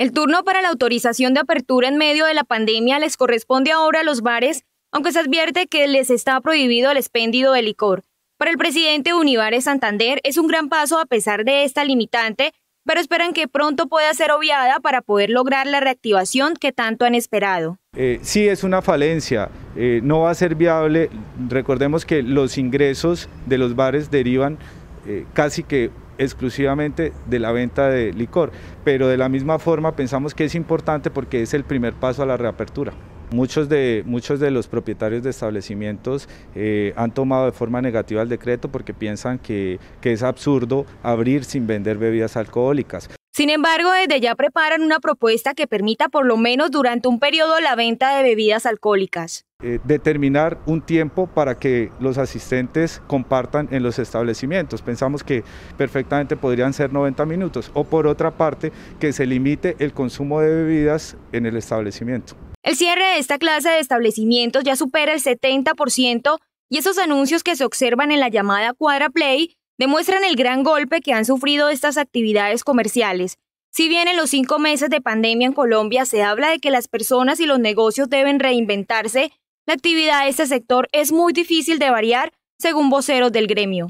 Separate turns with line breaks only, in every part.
El turno para la autorización de apertura en medio de la pandemia les corresponde ahora a los bares, aunque se advierte que les está prohibido el expendio de licor. Para el presidente Univares Santander es un gran paso a pesar de esta limitante, pero esperan que pronto pueda ser obviada para poder lograr la reactivación que tanto han esperado.
Eh, sí es una falencia, eh, no va a ser viable. Recordemos que los ingresos de los bares derivan eh, casi que exclusivamente de la venta de licor, pero de la misma forma pensamos que es importante porque es el primer paso a la reapertura. Muchos de, muchos de los propietarios de establecimientos eh, han tomado de forma negativa el decreto porque piensan que es absurdo abrir sin vender bebidas alcohólicas.
Sin embargo, desde ya preparan una propuesta que permita por lo menos durante un periodo la venta de bebidas alcohólicas.
Eh, determinar un tiempo para que los asistentes compartan en los establecimientos. Pensamos que perfectamente podrían ser 90 minutos o por otra parte que se limite el consumo de bebidas en el establecimiento.
El cierre de esta clase de establecimientos ya supera el 70% y esos anuncios que se observan en la llamada cuadra play demuestran el gran golpe que han sufrido estas actividades comerciales. Si bien en los cinco meses de pandemia en Colombia se habla de que las personas y los negocios deben reinventarse, la actividad de este sector es muy difícil de variar, según voceros del gremio.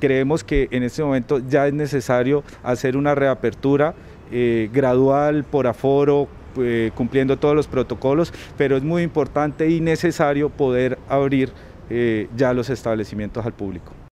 Creemos que en este momento ya es necesario hacer una reapertura eh, gradual por aforo, eh, cumpliendo todos los protocolos, pero es muy importante y necesario poder abrir eh, ya los establecimientos al público.